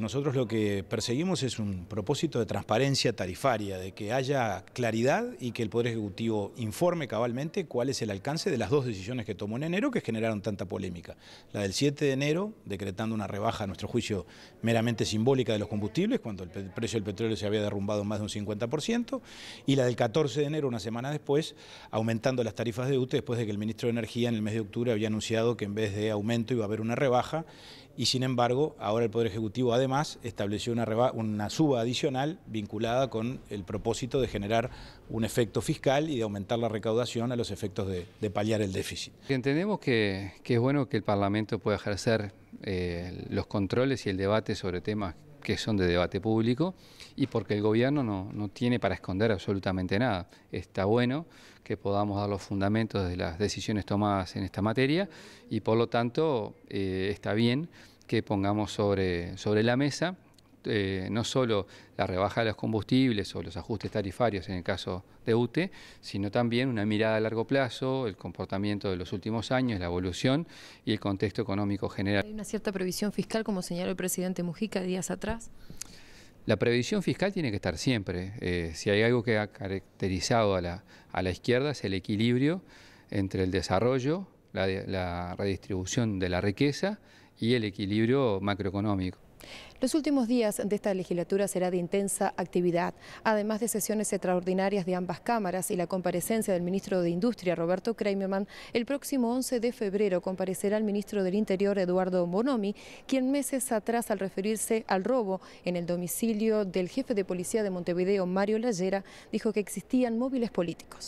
Nosotros lo que perseguimos es un propósito de transparencia tarifaria, de que haya claridad y que el Poder Ejecutivo informe cabalmente cuál es el alcance de las dos decisiones que tomó en enero que generaron tanta polémica. La del 7 de enero, decretando una rebaja, a nuestro juicio, meramente simbólica de los combustibles, cuando el precio del petróleo se había derrumbado más de un 50%, y la del 14 de enero, una semana después, aumentando las tarifas de UTE después de que el ministro de Energía en el mes de octubre había anunciado que en vez de aumento iba a haber una rebaja y sin embargo ahora el Poder Ejecutivo además estableció una, una, suba adicional vinculada con el propósito de generar un efecto fiscal y de aumentar la recaudación a los efectos de, paliar el déficit. Entendemos que, es bueno que el Parlamento pueda ejercer eh, los controles y el debate sobre temas que son de debate público y porque el gobierno no, tiene para esconder absolutamente nada. Está bueno que podamos dar los fundamentos de las decisiones tomadas en esta materia y por lo tanto eh, está bien que pongamos sobre, sobre la mesa eh, no solo la rebaja de los combustibles o los ajustes tarifarios en el caso de UTE, sino también una mirada a largo plazo, el comportamiento de los últimos años, la evolución y el contexto económico general. ¿Hay una cierta previsión fiscal, como señaló el presidente Mujica días atrás? La previsión fiscal tiene que estar siempre. Eh, si hay algo que ha caracterizado a la, a la izquierda es el equilibrio entre el desarrollo, la redistribución de la riqueza y el equilibrio macroeconómico. Los últimos días de esta legislatura será de intensa actividad, además de sesiones extraordinarias de ambas cámaras y la comparecencia del ministro de Industria, Roberto Kramerman, el próximo 11 de febrero comparecerá el ministro del Interior, Eduardo Bonomi, quien meses atrás, al referirse al robo en el domicilio del jefe de policía de Montevideo, Mario Lallera, dijo que existían móviles políticos.